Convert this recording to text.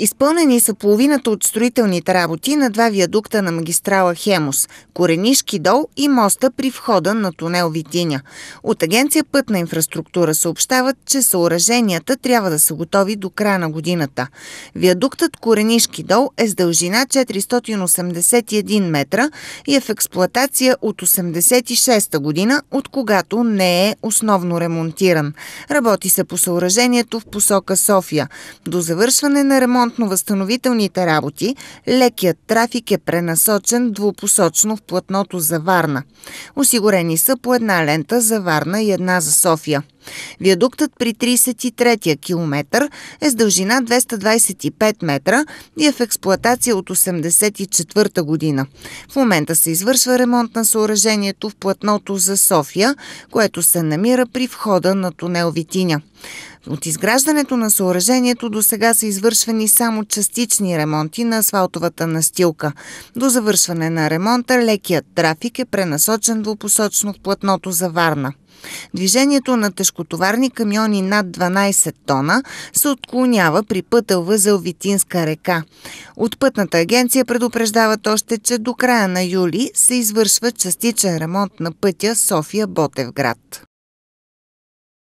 Изпълнени са половината от строителните работи на два виадукта на магистрала Хемус – Коренишки дол и моста при входа на тунел Витиня. От агенция Пътна инфраструктура съобщават, че съоръженията трябва да са готови до края на годината. Виадуктът Коренишки дол е с дължина 481 метра и е в експлоатация от 86-та година, от когато не е основно ремонтиран. Работи се по съоръжението в посока София. До завършване на ремонт ремонтно-възстановителните работи, лекият трафик е пренасочен двупосочно в платното за Варна. Осигурени са по една лента за Варна и една за София. Виадуктът при 33-я километр е с дължина 225 метра и е в експлоатация от 84-та година. В момента се извършва ремонт на съоръжението в платното за София, което се намира при входа на тунел Витиня. От изграждането на съоръжението до сега са извършвани само частични ремонти на асфалтовата настилка. До завършване на ремонта лекият трафик е пренасочен двупосочно в платното за Варна. Движението на тежкотоварни камиони над 12 тона се отклонява при пътъл възел Витинска река. От пътната агенция предупреждават още, че до края на юли се извършва частичен ремонт на пътя София-Ботевград.